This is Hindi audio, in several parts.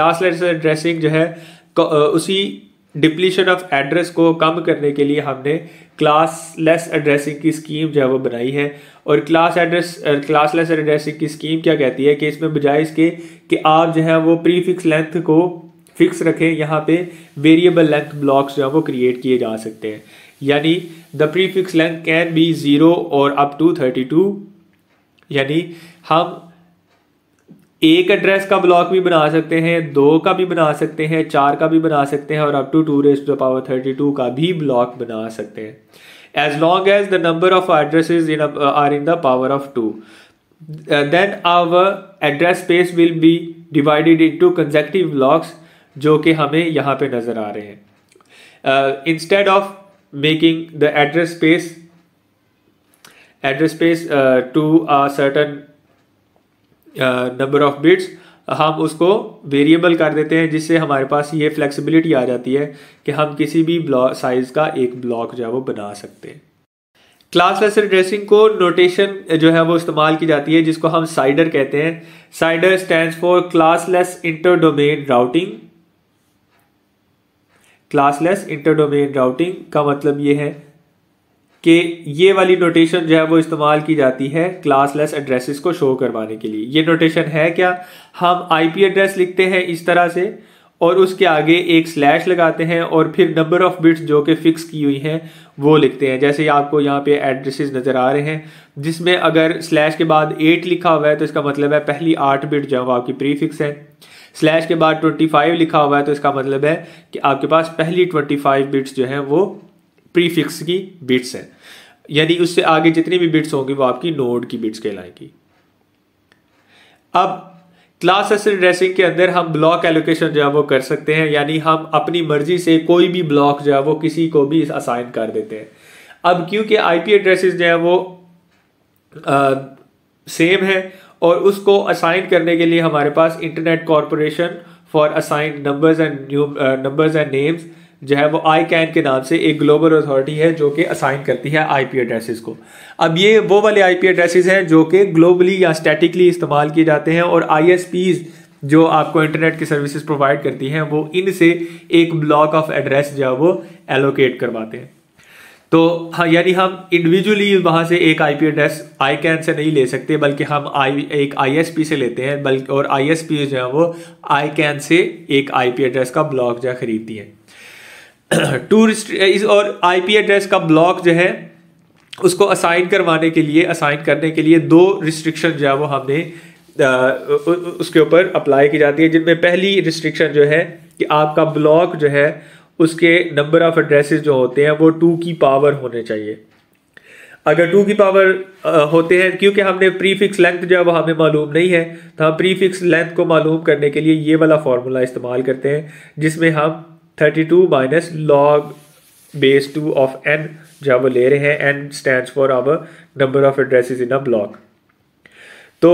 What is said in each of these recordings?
लास्ट लेटर एड्रेसिंग जो है उसी डिप्लीशन ऑफ एड्रेस को कम करने के लिए हमने क्लास लेस एड्रेसिंग की स्कीम जो है वो बनाई है और class address classless addressing की स्कीम क्या कहती है कि इसमें बजाय इसके कि आप जो है वो प्रीफिक्स लेंथ को फिक्स रखें यहाँ पे वेरिएबल लेंथ ब्लॉक्स जो है वो क्रिएट किए जा सकते हैं यानी the prefix length can be zero और अप टू थर्टी टू यानी हम एक एड्रेस का ब्लॉक भी बना सकते हैं दो का भी बना सकते हैं चार का भी बना सकते हैं और up to two raise to power thirty two का भी ब्लॉक बना सकते हैं as long as the number of address in are in the power of two then our address space will be divided to conjunctive blocks जो कि हमें यहाँ पे नज़र आ रहे हैं instead of making the address space address space to a certain number of bits हम उसको वेरिएबल कर देते हैं जिससे हमारे पास ये फ्लेक्सिबिलिटी आ जाती है कि हम किसी भी ब्लॉक साइज़ का एक ब्लॉक जो है वो बना सकते हैं क्लासलेस एड्रेसिंग को नोटेशन जो है वो इस्तेमाल की जाती है जिसको हम साइडर कहते हैं CIDR stand for classless inter domain routing classless inter domain routing का मतलब ये है कि ये वाली नोटेशन जो है वो इस्तेमाल की जाती है क्लासलेस एड्रेसेस को शो करवाने के लिए ये नोटेशन है क्या हम आईपी एड्रेस लिखते हैं इस तरह से और उसके आगे एक स्लैश लगाते हैं और फिर नंबर ऑफ बिट्स जो कि फिक्स की हुई हैं वो लिखते हैं जैसे आपको यहाँ पे एड्रेसेस नज़र आ रहे हैं जिसमें अगर स्लैश के बाद एट लिखा हुआ है तो इसका मतलब है पहली आठ बिट जो है वो आपकी फिक्स है स्लैश के बाद ट्वेंटी फाइव लिखा हुआ है तो इसका मतलब है कि आपके पास पहली ट्वेंटी फाइव बिट्स जो हैं वो प्रीफिक्स की बिट्स हैं यानी उससे आगे जितनी भी बिट्स होंगी वो आपकी नोड की बिट्स कहलाएगी अब क्लास एसिड ड्रेसिंग के अंदर हम ब्लॉक एलोकेशन जो है वो कर सकते हैं यानी हम अपनी मर्जी से कोई भी ब्लॉक जो है वो किसी को भी असाइन कर देते हैं अब क्योंकि आईपी एड्रेसेस जो है वो आ, सेम है और उसको असाइन करने के लिए हमारे पास internet corporation for assign numbers and numbers and names जो है वो आई कैन के नाम से एक ग्लोबल अथॉरिटी है जो कि असाइन करती है आईपी एड्रेसेस को अब ये वो वाले आईपी एड्रेसेस हैं जो कि ग्लोबली या स्टैटिकली इस्तेमाल किए जाते हैं और आईएसपीज़ जो आपको इंटरनेट की सर्विसेज प्रोवाइड करती हैं वो इनसे एक ब्लॉक ऑफ एड्रेस जो है वो एलोकेट करवाते हैं तो हाँ यानी हम इंडिविजुअली वहाँ से एक IP address I can say नहीं ले सकते बल्कि हम आई एक आईएसपी से लेते हैं बल्कि और आईएसपी जो है वो आई कैन से एक आईपी एड्रेस का ब्लॉक जो है खरीदती हैं टूरिस्ट इस और आईपी एड्रेस का ब्लॉक जो है उसको असाइन करवाने के लिए असाइन करने के लिए दो रिस्ट्रिक्शन जो है वो हमने आ, उसके ऊपर अप्लाई की जाती है जिनमें पहली रिस्ट्रिक्शन जो है कि आपका ब्लॉक जो है उसके नंबर ऑफ एड्रेसेस जो होते हैं वो टू की पावर होने चाहिए अगर टू की पावर होते हैं क्योंकि हमने प्रीफिक्स लेंथ जो है वो हमें मालूम नहीं है तो हम प्रीफिक्स लेंथ को मालूम करने के लिए ये वाला फार्मूला इस्तेमाल करते हैं जिसमें हम thirty two minus log base two of N जो वो ले रहे हैं N stand for our number of addresses in a block तो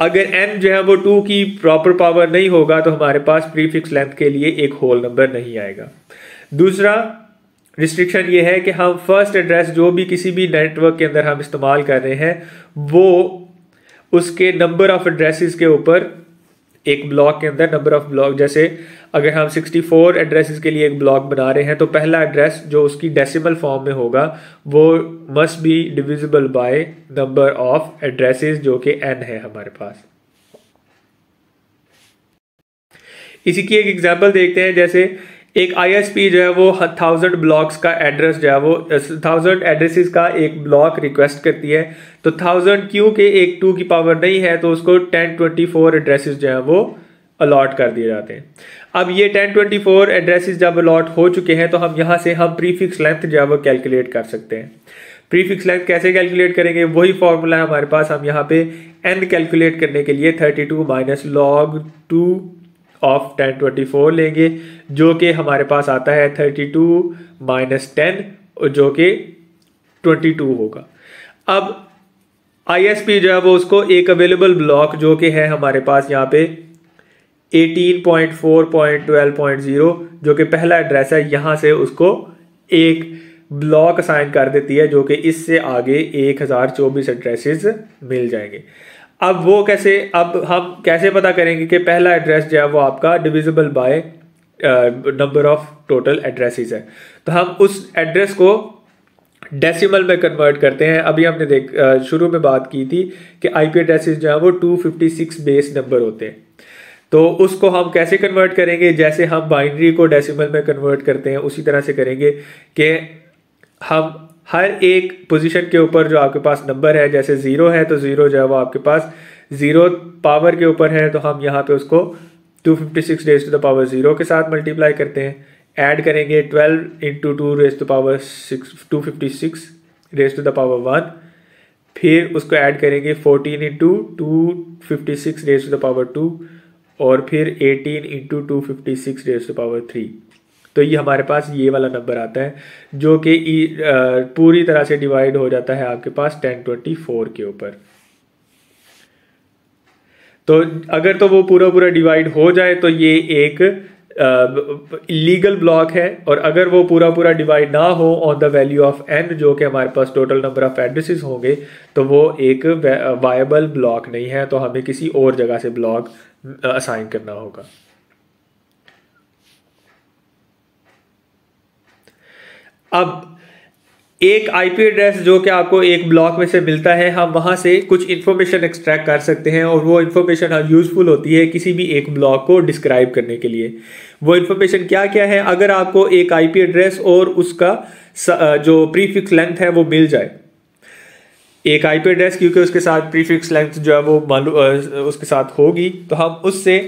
अगर एन जो है वो टू की प्रॉपर पावर नहीं होगा तो हमारे पास प्रीफिक्स लेंथ के लिए एक होल नंबर नहीं आएगा दूसरा रिस्ट्रिक्शन ये है कि हम फर्स्ट एड्रेस जो भी किसी भी नेटवर्क के अंदर हम इस्तेमाल कर रहे हैं वो उसके नंबर ऑफ एड्रेसेस के ऊपर एक ब्लॉक के अंदर नंबर ऑफ ब्लॉक जैसे अगर हम 64 एड्रेसेस के लिए एक ब्लॉक बना रहे हैं तो पहला एड्रेस जो उसकी डेसिमल फॉर्म में होगा वो must be divisible by number of addresses जो कि एन है हमारे पास इसी की एक एग्जांपल देखते हैं जैसे एक आईएसपी जो है वो थाउजेंड ब्लॉक्स का एड्रेस जो है वो थाउजेंड एड्रेसेस का एक ब्लॉक रिक्वेस्ट करती है तो थाउजेंड क्यू के एक टू की पावर नहीं है तो उसको टेन ट्वेंटी फोर एड्रेसेस जो है वो अलॉट कर दिए जाते हैं अब ये टेन ट्वेंटी फोर एड्रेसेस जब अलॉट हो चुके हैं तो हम यहाँ से हम प्रीफिक्स लेंथ जो है वो कैलकुलेट कर सकते हैं प्रीफिक्स लेंथ कैसे कैलकुलेट करेंगे वही फॉर्मूला है हमारे पास हम यहाँ पे एन कैलकुलेट करने के लिए thirty two minus log two of ten twenty four लेंगे जो कि हमारे पास आता है थर्टी टू माइनस टेन जो कि ट्वेंटी टू होगा अब आईएसपी जो है वो उसको एक अवेलेबल ब्लॉक जो कि है हमारे पास यहाँ पे 18.4.12.0 जो कि पहला एड्रेस है यहाँ से उसको एक ब्लॉक असाइन कर देती है जो कि इससे आगे एक हज़ार चौबीस एड्रेसेस मिल जाएंगे अब वो कैसे अब हम कैसे पता करेंगे कि पहला एड्रेस जो है वो आपका divisible by number of total addresses है तो हम उस एड्रेस को डेसिमल में कन्वर्ट करते हैं अभी हमने देख शुरू में बात की थी कि आई पी एड्रेसेस जो है वो 256 बेस नंबर होते हैं तो उसको हम कैसे कन्वर्ट करेंगे जैसे हम बाइनरी को डेसिमल में कन्वर्ट करते हैं उसी तरह से करेंगे कि हम हर एक पोजीशन के ऊपर जो आपके पास नंबर है जैसे ज़ीरो है तो ज़ीरो जो है वो आपके पास ज़ीरो पावर के ऊपर है तो हम यहाँ पे उसको 256 days to the power zero के साथ मल्टीप्लाई करते हैं ऐड करेंगे twelve into two raise to power six two fifty six raise to the power one फिर उसको ऐड करेंगे fourteen into two fifty six raise to the power two और फिर eighteen into two fifty six raise to power three तो ये हमारे पास ये वाला नंबर आता है जो कि पूरी तरह से डिवाइड हो जाता है आपके पास टेन ट्वेंटी फोर के ऊपर तो अगर तो वो पूरा पूरा डिवाइड हो जाए तो ये एक लीगल ब्लॉक है और अगर वो पूरा पूरा डिवाइड ना हो on the value of N जो कि हमारे पास टोटल नंबर ऑफ एड्रेसेस होंगे तो वो एक वायबल ब्लॉक नहीं है तो हमें किसी और जगह से ब्लॉक असाइन करना होगा अब एक आईपी एड्रेस जो कि आपको एक ब्लॉक में से मिलता है हम वहाँ से कुछ इन्फॉर्मेशन एक्सट्रैक्ट कर सकते हैं और वो इन्फॉर्मेशन हम यूज़फुल होती है किसी भी एक ब्लॉक को डिस्क्राइब करने के लिए वो इन्फॉर्मेशन क्या क्या है अगर आपको एक आईपी एड्रेस और उसका जो प्रीफिक्स लेंथ है वो मिल जाए एक आईपी एड्रेस क्योंकि उसके साथ प्रीफिक्स लेंथ जो है वो मालूम उसके साथ होगी तो हम उससे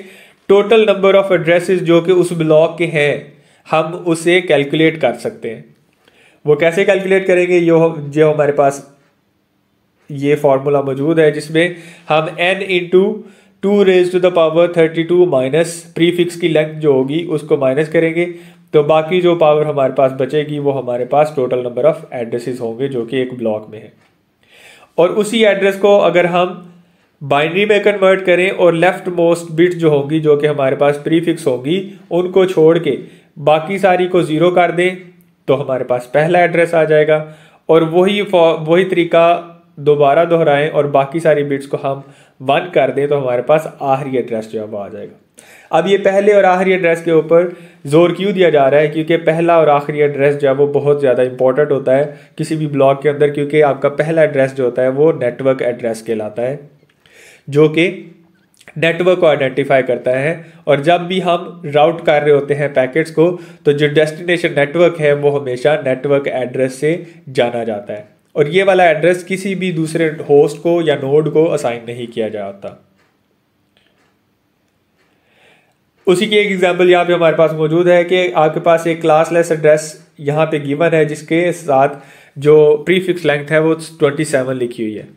टोटल नंबर ऑफ एड्रेसेस जो कि उस ब्लॉक के हैं हम उसे कैलकुलेट कर सकते हैं वो कैसे कैलकुलेट करेंगे यो जो हमारे पास ये फार्मूला मौजूद है जिसमें हम n into two raise to the power thirty two minus prefix की लेंथ जो होगी उसको माइनस करेंगे तो बाकी जो पावर हमारे पास बचेगी वो हमारे पास टोटल नंबर ऑफ एड्रेसेस होंगे जो कि एक ब्लॉक में है और उसी एड्रेस को अगर हम बाइनरी में कन्वर्ट करें और लेफ्ट मोस्ट बिट जो होंगी जो कि हमारे पास प्रीफिक्स होंगी उनको छोड़ के बाकी सारी को ज़ीरो कर दें तो हमारे पास पहला एड्रेस आ जाएगा और वही वही तरीका दोबारा दोहराएं और बाकी सारी बिट्स को हम वन कर दें तो हमारे पास आखिरी एड्रेस जो है वो आ जाएगा अब ये पहले और आखिरी एड्रेस के ऊपर जोर क्यों दिया जा रहा है क्योंकि पहला और आखिरी एड्रेस जो है वो बहुत ज़्यादा इंपॉर्टेंट होता है किसी भी ब्लॉक के अंदर क्योंकि आपका पहला एड्रेस जो होता है वो नेटवर्क एड्रेस कहलाता है जो कि नेटवर्क को आइडेंटिफाई करता है और जब भी हम राउट कर रहे होते हैं पैकेट्स को तो जो डेस्टिनेशन नेटवर्क है वो हमेशा नेटवर्क एड्रेस से जाना जाता है और ये वाला एड्रेस किसी भी दूसरे होस्ट को या नोड को असाइन नहीं किया जाता उसी की एक एग्जांपल यहाँ पे हमारे पास मौजूद है कि आपके पास एक क्लासलेस एड्रेस यहाँ पे गिवन है जिसके साथ जो प्रीफिक्स लेंथ है वो ट्वेंटी सेवन लिखी हुई है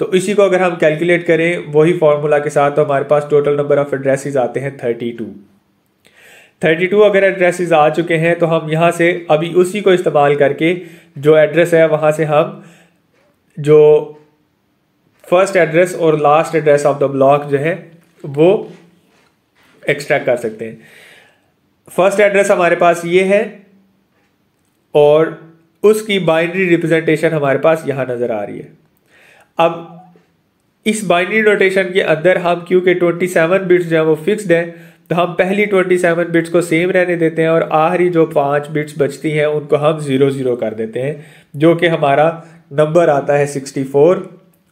तो इसी को अगर हम कैलकुलेट करें वही फार्मूला के साथ तो हमारे पास टोटल नंबर ऑफ एड्रेसेस आते हैं थर्टी टू थर्टी टू अगर एड्रेसेस आ चुके हैं तो हम यहाँ से अभी उसी को इस्तेमाल करके जो एड्रेस है वहाँ से हम जो फर्स्ट एड्रेस और last address of the block जो है वो एक्सट्रैक्ट कर सकते हैं फर्स्ट एड्रेस हमारे पास ये है और उसकी बाइनरी रिप्रेजेंटेशन हमारे पास यहाँ नज़र आ रही है अब इस बाइनरी नोटेशन के अंदर हम क्योंकि ट्वेंटी सेवन बिट्स जो है वो फिक्सड हैं तो हम पहली ट्वेंटी सेवन बिट्स को सेम रहने देते हैं और आखिरी जो पाँच बिट्स बचती हैं उनको हम ज़ीरो ज़ीरो कर देते हैं जो कि हमारा नंबर आता है सिक्सटी फोर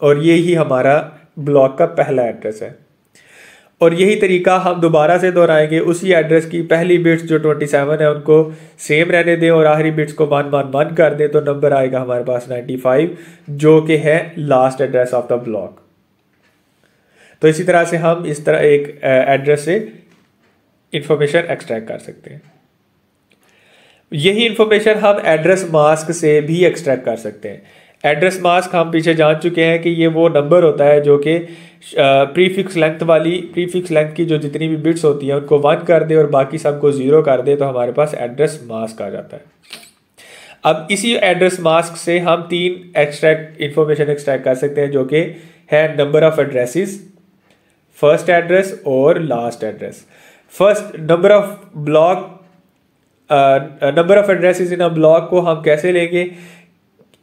और ये ही हमारा ब्लॉक का पहला एड्रेस है और यही तरीका हम दोबारा से दोहराएंगे उसी एड्रेस की पहली बिट्स जो ट्वेंटी सेवन है उनको सेम रहने दें और आखिरी बिट्स को वन वन वन कर दें तो नंबर आएगा हमारे पास नाइन्टी फाइव जो कि है last address of the block तो इसी तरह से हम इस तरह एक एड्रेस से इंफॉर्मेशन एक्सट्रैक्ट कर सकते हैं यही इंफॉर्मेशन हम एड्रेस मास्क से भी एक्सट्रैक्ट कर सकते हैं एड्रेस मास्क हम पीछे जान चुके हैं कि ये वो नंबर होता है जो कि प्रीफिक्स लेंथ वाली प्रीफिक्स लेंथ की जो जितनी भी बिट्स होती हैं उनको वन कर दे और बाकी सबको ज़ीरो कर दे तो हमारे पास एड्रेस मास्क आ जाता है अब इसी एड्रेस मास्क से हम तीन एक्सट्रैक्ट इन्फॉर्मेशन एक्सट्रैक्ट कर सकते हैं जो कि है number of addresses first address और last address first number of block number of addresses in a block को हम कैसे लेंगे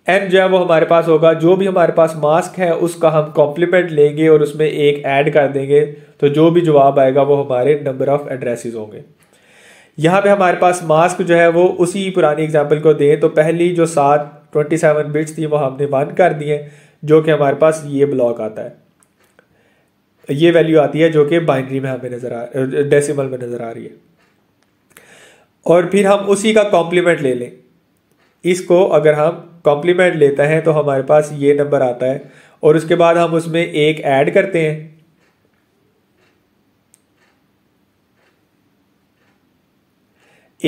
एम जो है वो हमारे पास होगा जो भी हमारे पास मास्क है उसका हम कॉम्प्लीमेंट लेंगे और उसमें एक ऐड कर देंगे तो जो भी जवाब आएगा वो हमारे नंबर ऑफ़ एड्रेसेस होंगे यहाँ पे हमारे पास मास्क जो है वो उसी पुरानी एग्जाम्पल को दें तो पहली जो सात ट्वेंटी सेवन बिट्स थी वो हमने वन कर दिए जो कि हमारे पास ये ब्लॉक आता है ये वैल्यू आती है जो कि बाइनरी में हमें नज़र आ डेसिमल में नज़र आ रही है और फिर हम उसी का कॉम्प्लीमेंट ले लें इसको अगर हम कॉम्प्लीमेंट लेते हैं तो हमारे पास ये नंबर आता है और उसके बाद हम उसमें एक ऐड करते हैं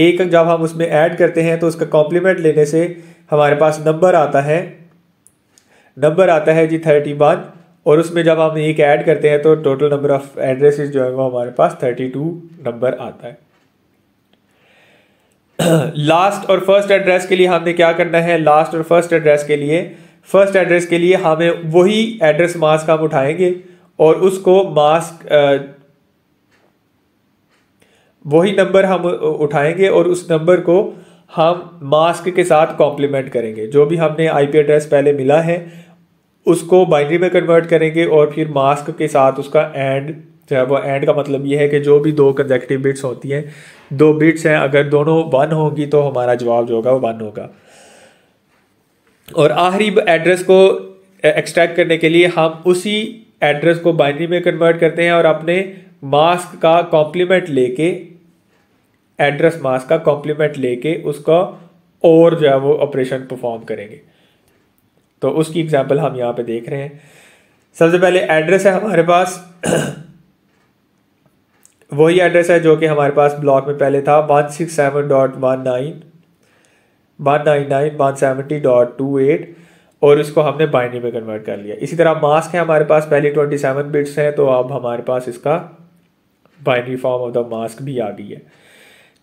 एक जब हम उसमें ऐड करते हैं तो उसका कॉम्प्लीमेंट लेने से हमारे पास नंबर आता है नंबर आता है जी थर्टी वन और उसमें जब हम एक ऐड करते हैं तो टोटल नंबर ऑफ़ एड्रेसेस जो है वो हमारे पास थर्टी टू नंबर आता है लास्ट और फर्स्ट एड्रेस के लिए हमने क्या करना है लास्ट और फर्स्ट एड्रेस के लिए फर्स्ट एड्रेस के लिए हमें वही एड्रेस मास्क हम उठाएंगे और उसको मास्क वही नंबर हम उठाएंगे और उस नंबर को हम मास्क के साथ कॉम्प्लीमेंट करेंगे जो भी हमने आईपी एड्रेस पहले मिला है उसको बाइनरी में कन्वर्ट करेंगे और फिर मास्क के साथ उसका एंड जो है वो एंड का मतलब ये है कि जो भी दो कंजेक्टिव बिट्स होती हैं दो बिट्स हैं अगर दोनों वन होगी तो हमारा जवाब जो होगा वो वन होगा और आखिरी एड्रेस को एक्सट्रैक्ट करने के लिए हम उसी एड्रेस को बाइनरी में कन्वर्ट करते हैं और अपने मास्क का कॉम्प्लीमेंट लेके एड्रेस मास्क का कॉम्प्लीमेंट लेके उसका और जो है वो ऑपरेशन परफॉर्म करेंगे तो उसकी एग्जांपल हम यहाँ पे देख रहे हैं सबसे पहले एड्रेस है हमारे पास वही एड्रेस है जो कि हमारे पास ब्लॉक में पहले था one six seven dot one nine one nine nine one seventy dot two eight और इसको हमने बाइनरी में कन्वर्ट कर लिया इसी तरह मास्क है हमारे पास पहले ट्वेंटी सेवन बिट्स हैं तो अब हमारे पास इसका binary form of the mask भी आ गई है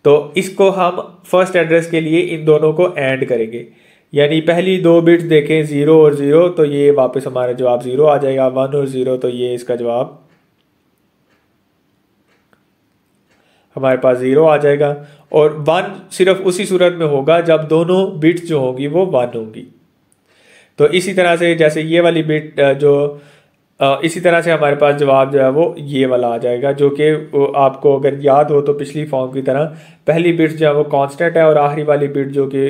तो इसको हम फर्स्ट एड्रेस के लिए इन दोनों को एंड करेंगे यानी पहली दो बिट्स देखें ज़ीरो और ज़ीरो तो ये वापस हमारा जवाब ज़ीरो आ जाएगा वन और ज़ीरो तो ये इसका जवाब हमारे पास ज़ीरो आ जाएगा और वन सिर्फ उसी सूरत में होगा जब दोनों बिट्स जो होंगी वो वन होंगी तो इसी तरह से जैसे ये वाली बिट जो इसी तरह से हमारे पास जवाब जो है वो ये वाला आ जाएगा जो कि आपको अगर याद हो तो पिछली फॉर्म की तरह पहली बिट्स जो है वो कांस्टेंट है और आखिरी वाली बिट जो कि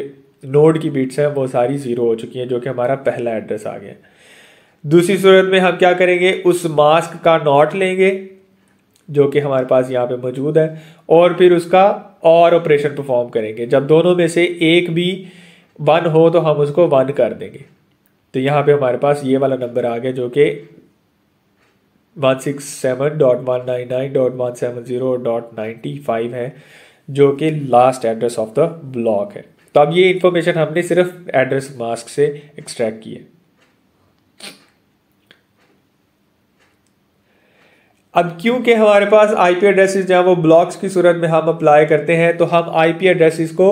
नोड की बिट्स हैं वो सारी ज़ीरो हो चुकी हैं जो कि हमारा पहला एड्रेस आ गया दूसरी सूरत में हम क्या करेंगे उस मास्क का नॉट लेंगे जो कि हमारे पास यहाँ पे मौजूद है और फिर उसका और ऑपरेशन परफॉर्म करेंगे जब दोनों में से एक भी वन हो तो हम उसको वन कर देंगे तो यहाँ पे हमारे पास ये वाला नंबर आ गया जो कि one six seven dot one nine nine dot one seven zero dot ninety five है जो कि last address of the block है तो अब ये इन्फॉर्मेशन हमने सिर्फ एड्रेस मास्क से एक्सट्रैक्ट की है अब क्योंकि हमारे पास आई पी एड्रेसेस जो है वो ब्लॉक्स की सूरत में हम अप्लाई करते हैं तो हम आई पी एड्रेसेस को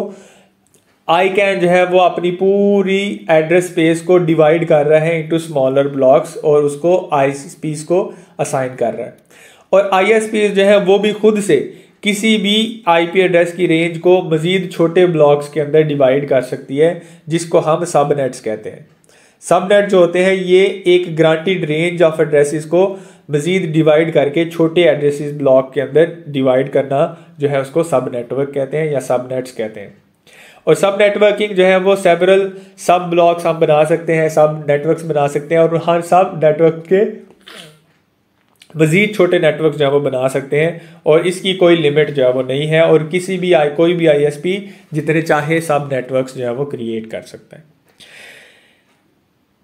आई कैन जो है वो अपनी पूरी एड्रेस स्पेस को डिवाइड कर रहे हैं इनटू स्मॉलर ब्लॉक्स और उसको आई पीस को असाइन कर रहा है और आई एस पी जो है वो भी खुद से किसी भी आई पी एड्रेस की रेंज को मज़ीद छोटे ब्लॉक्स के अंदर डिवाइड कर सकती है जिसको हम सब नेट्स कहते हैं सब नेट जो होते हैं ये एक ग्रांटेड रेंज ऑफ एड्रेसिस को मज़ीद डिवाइड करके छोटे एड्रेस ब्लॉक के अंदर डिवाइड करना जो है उसको सब नेटवर्क कहते हैं या सब नेट्स कहते हैं और सब नेटवर्किंग जो है वो सेवरल सब ब्लॉक्स हम बना सकते हैं सब नेटवर्क्स बना सकते हैं और हर सब नेटवर्क के मज़ीद छोटे नेटवर्क जो है वो बना सकते हैं और इसकी कोई लिमिट जो है वो नहीं है और किसी भी आई कोई भी आईएसपी जितने चाहे सब नेटवर्क्स जो है वो क्रिएट कर सकते हैं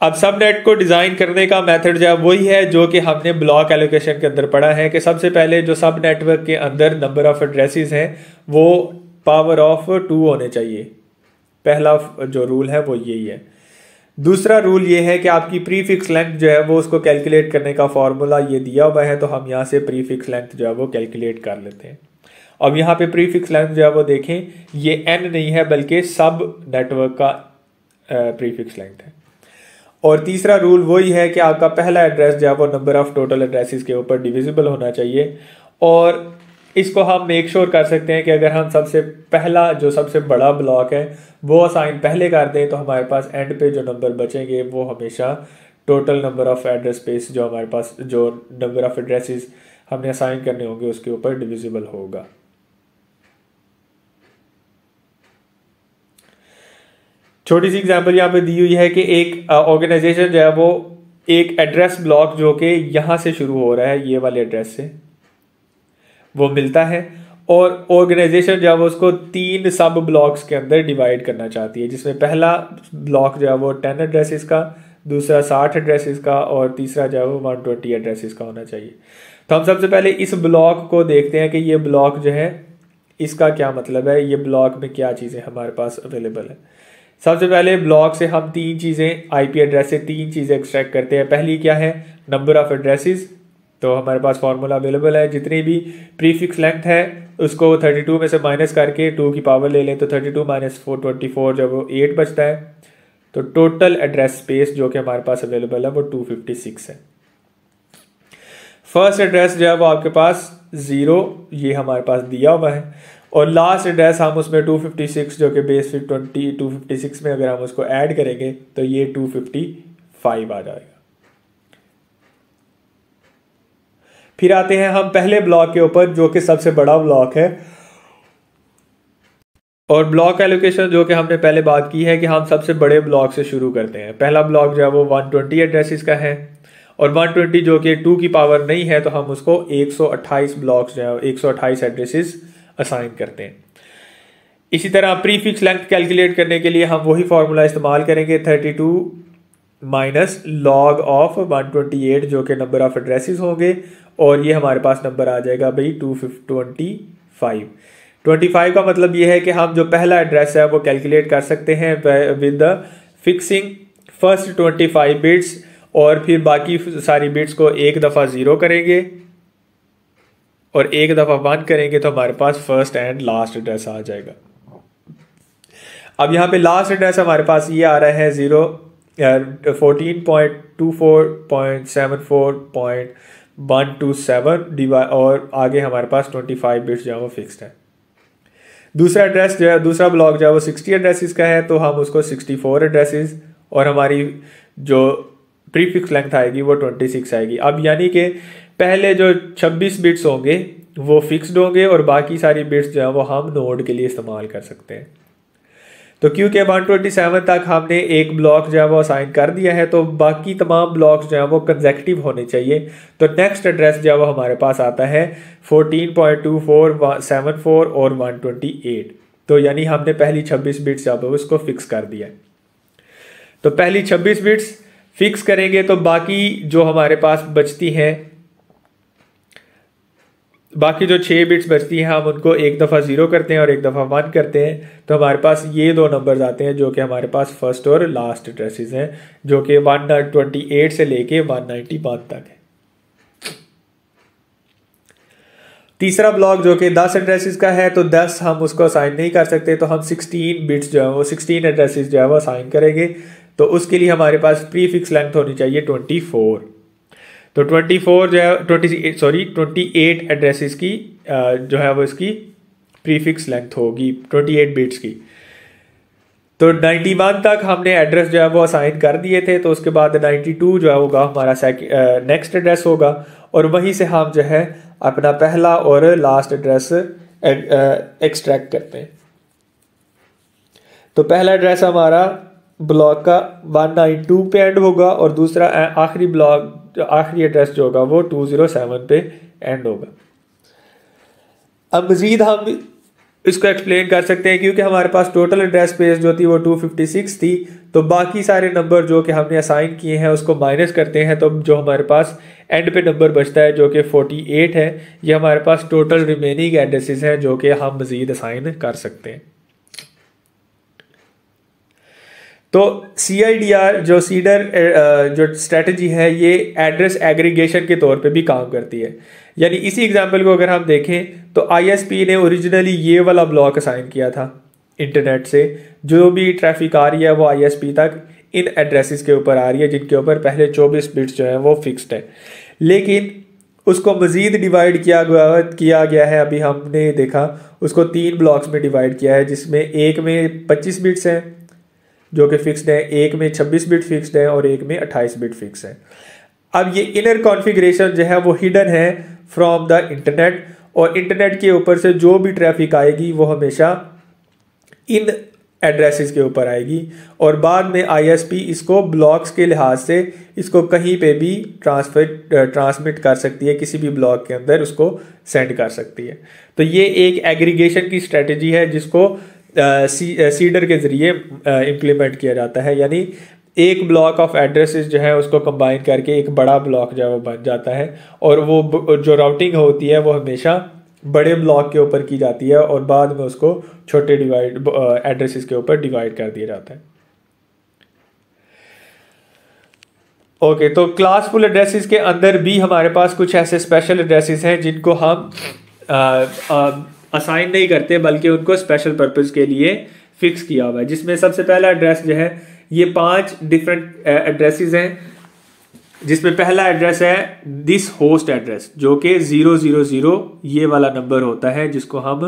अब सब नेट को डिज़ाइन करने का मेथड जो है वही है जो कि हमने ब्लॉक एलोकेशन के अंदर पढ़ा है कि सबसे पहले जो सब नेटवर्क के अंदर नंबर ऑफ़ एड्रेसेस हैं वो पावर ऑफ टू होने चाहिए पहला जो रूल है वो यही है दूसरा रूल ये है कि आपकी प्री फिक्स लेंथ जो है वो उसको कैलकुलेट करने का फार्मूला ये दिया हुआ है तो हम यहाँ से प्री फिक्स लेंथ जो है वो कैलकुलेट कर लेते हैं अब यहाँ पे प्री फिक्स लेंथ जो है वो देखें ये एन नहीं है बल्कि सब नेटवर्क का प्री फिक्स लेंथ है और तीसरा रूल वही है कि आपका पहला एड्रेस जो है वो नंबर ऑफ़ टोटल एड्रेसेस के ऊपर डिविजिबल होना चाहिए और इसको हम मेक श्योर कर सकते हैं कि अगर हम सबसे पहला जो सबसे बड़ा ब्लॉक है वो असाइन पहले कर दें तो हमारे पास एंड पे जो नंबर बचेंगे वो हमेशा total number of address space जो हमारे पास जो नंबर ऑफ़ एड्रेसेस हमने असाइन करने होंगे उसके ऊपर डिविजिबल होगा छोटी सी एग्जांपल यहाँ पे दी हुई है कि एक ऑर्गेनाइजेशन uh, जो है वो एक एड्रेस ब्लॉक जो कि यहाँ से शुरू हो रहा है ये वाले एड्रेस से वो मिलता है और ऑर्गेनाइजेशन जो है वो उसको तीन सब ब्लॉक्स के अंदर डिवाइड करना चाहती है जिसमें पहला ब्लॉक जो है वो टेन एड्रेसेस का दूसरा साठ एड्रेसेस का और तीसरा जो है वो वन ट्वेंटी एड्रेसेस का होना चाहिए तो हम सबसे पहले इस ब्लॉक को देखते हैं कि ये ब्लॉक जो है इसका क्या मतलब है ये ब्लॉक में क्या चीज़ें हमारे पास अवेलेबल है सबसे पहले ब्लॉक से हम तीन चीज़ें आईपी एड्रेस से तीन चीज़ें एक्सट्रैक्ट करते हैं पहली क्या है नंबर ऑफ़ एड्रेसेस तो हमारे पास फार्मूला अवेलेबल है जितनी भी प्रीफिक्स लेंथ है उसको 32 में से माइनस करके 2 की पावर ले लें तो 32 two minus four twenty four जब वो एट बचता है तो टोटल एड्रेस स्पेस जो कि हमारे पास अवेलेबल है वो 256 है फर्स्ट एड्रेस जो है वो आपके पास ज़ीरो ये हमारे पास दिया हुआ है और लास्ट एड्रेस हम उसमें 256 जो कि बेस फिर ट्वेंटी 256 में अगर हम उसको ऐड करेंगे तो ये 255 आ जाएगा फिर आते हैं हम पहले ब्लॉक के ऊपर जो कि सबसे बड़ा ब्लॉक है और ब्लॉक एलोकेशन जो कि हमने पहले बात की है कि हम सबसे बड़े ब्लॉक से शुरू करते हैं पहला ब्लॉक जो है वो 120 एड्रेसिस का है और 120 जो कि 2 की पावर नहीं है तो हम उसको 128 ब्लॉक्स जो है 128 एड्रेसिस असाइन करते हैं इसी तरह प्रीफिक्स लेंथ कैलकुलेट करने के लिए हम वही फार्मूला इस्तेमाल करेंगे thirty two minus log of one twenty eight जो कि नंबर ऑफ एड्रेसेस होंगे और ये हमारे पास नंबर आ जाएगा भाई two twenty five twenty five का मतलब ये है कि हम जो पहला एड्रेस है वो कैलकुलेट कर सकते हैं with the fixing first twenty five bits और फिर बाकी सारी बिट्स को एक दफ़ा ज़ीरो करेंगे और एक दफ़ा वन करेंगे तो हमारे पास फर्स्ट एंड लास्ट एड्रेस आ जाएगा अब यहाँ पे लास्ट एड्रेस हमारे पास ये आ रहा है zero fourteen point two four point seven four point one two seven divide और आगे हमारे पास ट्वेंटी फाइव बिट्स जो है वो फिक्स्ड है दूसरा एड्रेस जो है दूसरा ब्लॉक जो है वो सिक्सटी एड्रेसेस का है तो हम उसको सिक्सटी फोर एड्रेसेस और हमारी जो प्रीफिक्स लेंथ आएगी वो ट्वेंटी सिक्स आएगी अब यानी कि पहले जो 26 बिट्स होंगे वो फिक्स्ड होंगे और बाकी सारी बिट्स जो है वो हम नोड के लिए इस्तेमाल कर सकते हैं तो क्योंकि वन ट्वेंटी सेवन तक हमने एक ब्लॉक जो है वो असाइन कर दिया है तो बाकी तमाम ब्लॉक्स जो है वो कंजेक्टिव होने चाहिए तो नेक्स्ट एड्रेस जो है वो हमारे पास आता है fourteen point two four seven four और वन ट्वेंटी एट तो यानी हमने पहली छब्बीस बिट्स जो है उसको फिक्स कर दिया तो पहली छब्बीस बिट्स फिक्स करेंगे तो बाकी जो हमारे पास बचती हैं बाकी जो छः बिट्स बचती हैं हम उनको एक दफ़ा ज़ीरो करते हैं और एक दफ़ा वन करते हैं तो हमारे पास ये दो नंबर्स आते हैं जो कि हमारे पास फर्स्ट और लास्ट एड्रेसेस हैं जो कि वन ट्वेंटी एट से लेके वन नाइन्टी वन तक है तीसरा ब्लॉक जो कि दस एड्रेसेस का है तो दस हम उसको असाइन नहीं कर सकते तो हम सिक्सटीन बिट्स जो है वो सिक्सटीन एड्रेसिस जो है वो असाइन करेंगे तो उसके लिए हमारे पास फिक्स लेंथ होनी चाहिए ट्वेंटी फोर तो 24 जो है ट्वेंटी सॉरी 28 एड्रेसेस की जो है वो इसकी प्रीफिक्स लेंथ होगी 28 बिट्स की तो 91 तक हमने एड्रेस जो है वो असाइन कर दिए थे तो उसके बाद 92 जो है होगा हमारा नेक्स्ट एड्रेस होगा और वहीं से हम जो है अपना पहला और लास्ट एड्रेस एक्सट्रैक्ट करते हैं तो पहला एड्रेस हमारा ब्लॉक का 192 पे एंड होगा और दूसरा आखिरी ब्लॉक तो आखिरी एड्रेस जो होगा वो टू ज़ीरो सेवन पे एंड होगा अब मज़ीद हम इसको एक्सप्लेन कर सकते हैं क्योंकि हमारे पास टोटल एड्रेस स्पेस जो थी वो 256 थी तो बाकी सारे नंबर जो कि हमने असाइन किए हैं उसको माइनस करते हैं तो जो हमारे पास एंड पे नंबर बचता है जो कि 48 है ये हमारे पास टोटल रिमेनिंग एड्रेसेस हैं जो कि हम मज़ीद असाइन कर सकते हैं तो सी जो सीडर जो स्ट्रेटजी है ये एड्रेस एग्रीगेशन के तौर पे भी काम करती है यानी इसी एग्जांपल को अगर हम देखें तो आईएसपी ने ओरिजिनली ये वाला ब्लॉक असाइन किया था इंटरनेट से जो भी ट्रैफिक आ रही है वो आईएसपी तक इन एड्रेसेस के ऊपर आ रही है जिनके ऊपर पहले 24 बिट्स जो हैं वो फिक्सड है लेकिन उसको मज़ीद डिवाइड किया गया किया गया है अभी हमने देखा उसको तीन ब्लॉक्स में डिवाइड किया है जिसमें एक में पच्चीस बिट्स हैं जो कि फिक्स्ड है एक में 26 बिट फिक्स्ड है और एक में 28 बिट फिक्स है अब ये इनर कॉन्फ़िगरेशन जो है वो हिडन है फ्रॉम द इंटरनेट और इंटरनेट के ऊपर से जो भी ट्रैफिक आएगी वो हमेशा इन एड्रेसेस के ऊपर आएगी और बाद में आईएसपी इसको ब्लॉक्स के लिहाज से इसको कहीं पे भी ट्रांसफर ट्रांसमिट कर सकती है किसी भी ब्लॉक के अंदर उसको सेंड कर सकती है तो ये एक एग्रीगेशन की स्ट्रेटजी है जिसको सी सीडर के ज़रिए इम्प्लीमेंट किया जाता है यानी एक ब्लॉक ऑफ एड्रेसेस जो है उसको कंबाइन करके एक बड़ा ब्लॉक जो है वो बन जाता है और वो जो राउटिंग होती है वो हमेशा बड़े ब्लॉक के ऊपर की जाती है और बाद में उसको छोटे डिवाइड एड्रेसेस के ऊपर डिवाइड कर दिया जाता है ओके okay, तो क्लासफुल एड्रेसेस के अंदर भी हमारे पास कुछ ऐसे स्पेशल एड्रेसेस हैं जिनको हम आ, आ, असाइन नहीं करते बल्कि उनको स्पेशल पर्पज़ के लिए फिक्स किया हुआ है जिसमें सबसे पहला एड्रेस जो है ये पांच डिफरेंट एड्रेसेस हैं जिसमें पहला एड्रेस है दिस होस्ट एड्रेस जो कि ज़ीरो ज़ीरो ज़ीरो ये वाला नंबर होता है जिसको हम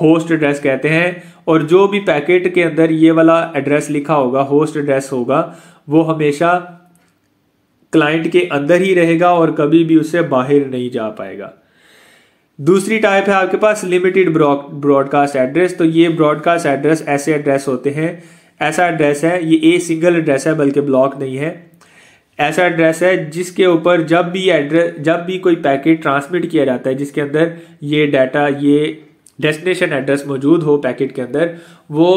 होस्ट एड्रेस कहते हैं और जो भी पैकेट के अंदर ये वाला एड्रेस लिखा होगा होस्ट एड्रेस होगा वो हमेशा क्लाइंट के अंदर ही रहेगा और कभी भी उससे बाहर नहीं जा पाएगा दूसरी टाइप है आपके पास लिमिटेड ब्रॉडकास्ट एड्रेस तो ये ब्रॉडकास्ट एड्रेस ऐसे एड्रेस होते हैं ऐसा एड्रेस है ये ए सिंगल एड्रेस है बल्कि ब्लॉक नहीं है ऐसा एड्रेस है जिसके ऊपर जब भी एड्रेस जब भी कोई पैकेट ट्रांसमिट किया जाता है जिसके अंदर ये डाटा ये डेस्टिनेशन एड्रेस मौजूद हो पैकेट के अंदर वो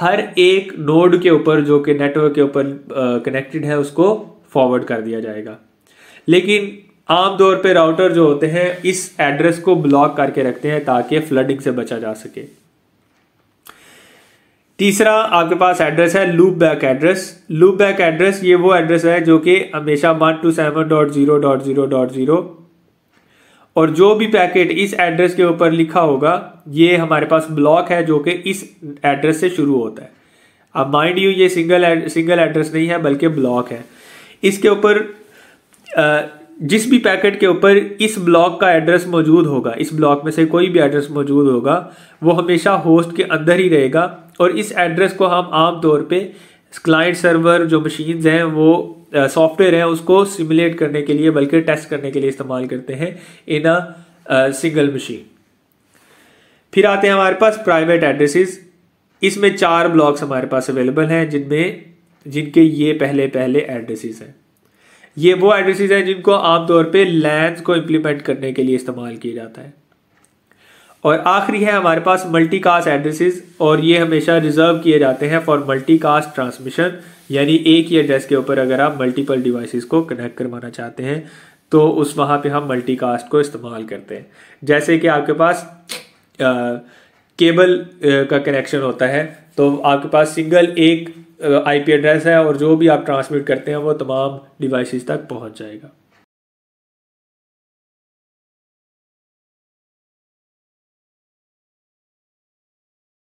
हर एक नोड के ऊपर जो कि नेटवर्क के ऊपर कनेक्टेड है उसको फॉरवर्ड कर दिया जाएगा लेकिन आमतौर पे राउटर जो होते हैं इस एड्रेस को ब्लॉक करके रखते हैं ताकि फ्लडिंग से बचा जा सके तीसरा आपके पास एड्रेस है loopback address loopback address ये वो एड्रेस है जो कि हमेशा one two seven dot zero dot zero dot zero और जो भी पैकेट इस एड्रेस के ऊपर लिखा होगा ये हमारे पास ब्लॉक है जो कि इस एड्रेस से शुरू होता है अब माइंड यू ये सिंगल सिंगल एड्रेस नहीं है बल्कि ब्लॉक है इसके ऊपर जिस भी पैकेट के ऊपर इस ब्लॉक का एड्रेस मौजूद होगा इस ब्लॉक में से कोई भी एड्रेस मौजूद होगा वो हमेशा होस्ट के अंदर ही रहेगा और इस एड्रेस को हम आम तौर पे क्लाइंट सर्वर जो मशीन्स हैं वो सॉफ्टवेयर हैं उसको सिमुलेट करने के लिए बल्कि टेस्ट करने के लिए इस्तेमाल करते हैं इन अ सिंगल मशीन फिर आते हैं हमारे पास प्राइवेट एड्रेसेस इसमें चार ब्लॉक्स हमारे पास अवेलेबल हैं जिनमें जिनके ये पहले पहले एड्रेसेस हैं ये वो एड्रेसेस हैं जिनको आमतौर पे लैंस को इम्प्लीमेंट करने के लिए इस्तेमाल किया जाता है और आखिरी है हमारे पास मल्टी कास्ट एड्रेसेस और ये हमेशा रिजर्व किए जाते हैं फॉर मल्टी कास्ट ट्रांसमिशन यानी एक ही एड्रेस के ऊपर अगर आप मल्टीपल डिवाइसेस को कनेक्ट करवाना चाहते हैं तो उस वहाँ पे हम मल्टी कास्ट को इस्तेमाल करते हैं जैसे कि आपके पास आ, केबल का कनेक्शन होता है तो आपके पास सिंगल एक आईपी एड्रेस है और जो भी आप ट्रांसमिट करते हैं वो तमाम डिवाइसेस तक पहुंच जाएगा